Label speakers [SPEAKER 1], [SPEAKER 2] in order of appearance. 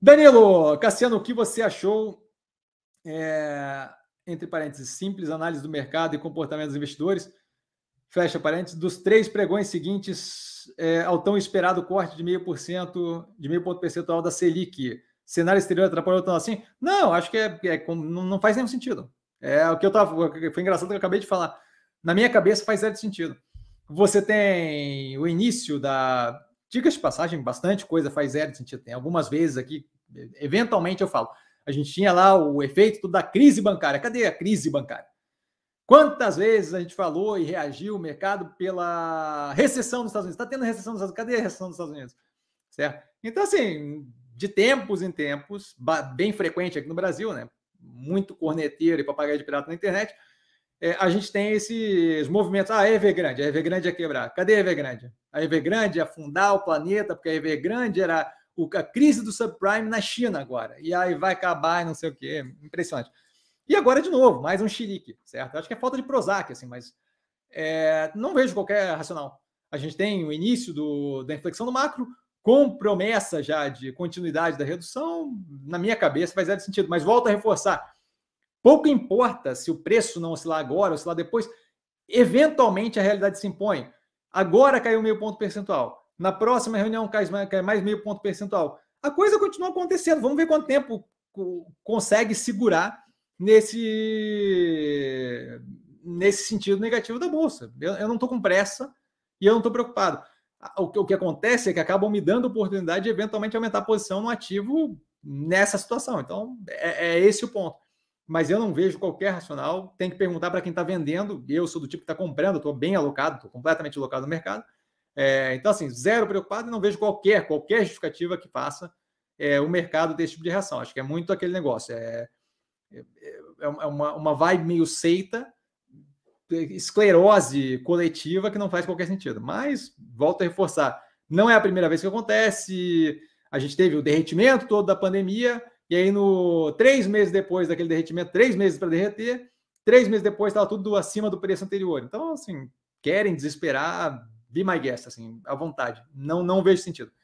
[SPEAKER 1] Danilo, Cassiano, o que você achou? É, entre parênteses, simples análise do mercado e comportamento dos investidores. Fecha parênteses, dos três pregões seguintes é, ao tão esperado corte de meio por cento, de meio ponto percentual da Selic. Cenário exterior atrapalhou tanto assim? Não, acho que é, é, não faz nenhum sentido. É o que eu tava. Foi engraçado que eu acabei de falar. Na minha cabeça faz certo sentido. Você tem o início da dicas de passagem, bastante coisa faz zero sentido. Tem algumas vezes aqui, eventualmente eu falo, a gente tinha lá o efeito da crise bancária. Cadê a crise bancária? Quantas vezes a gente falou e reagiu o mercado pela recessão dos Estados Unidos? Está tendo recessão dos Estados Unidos? Cadê a recessão dos Estados Unidos? Certo? Então, assim, de tempos em tempos, bem frequente aqui no Brasil, né? Muito corneteiro e papagaio de pirata na internet, é, a gente tem esses movimentos. Ah, a Evergrande, a Evergrande ia é quebrar. Cadê a Evergrande? A Evergrande ia é afundar o planeta, porque a Evergrande era a crise do subprime na China agora. E aí vai acabar e não sei o quê. Impressionante. E agora, de novo, mais um xerique, certo? Acho que é falta de Prozac, assim, mas é, não vejo qualquer racional. A gente tem o início do, da inflexão do macro, com promessa já de continuidade da redução, na minha cabeça faz zero sentido. Mas volto a reforçar: Pouco importa se o preço não oscilar agora, oscilar depois, eventualmente a realidade se impõe. Agora caiu meio ponto percentual. Na próxima reunião cai mais, cai mais meio ponto percentual. A coisa continua acontecendo. Vamos ver quanto tempo consegue segurar nesse, nesse sentido negativo da Bolsa. Eu, eu não estou com pressa e eu não estou preocupado. O que, o que acontece é que acabam me dando oportunidade de eventualmente aumentar a posição no ativo nessa situação. Então, é, é esse o ponto mas eu não vejo qualquer racional. Tem que perguntar para quem está vendendo. Eu sou do tipo que está comprando, estou bem alocado, estou completamente alocado no mercado. É, então, assim, zero preocupado, não vejo qualquer, qualquer justificativa que faça é, o mercado desse tipo de reação. Acho que é muito aquele negócio. É é, é, é uma, uma vibe meio seita, esclerose coletiva que não faz qualquer sentido. Mas, volto a reforçar, não é a primeira vez que acontece. A gente teve o derretimento todo da pandemia e aí, no três meses depois daquele derretimento, três meses para derreter, três meses depois estava tudo acima do preço anterior. Então, assim, querem desesperar, be my guest, assim, à vontade. Não, não vejo sentido.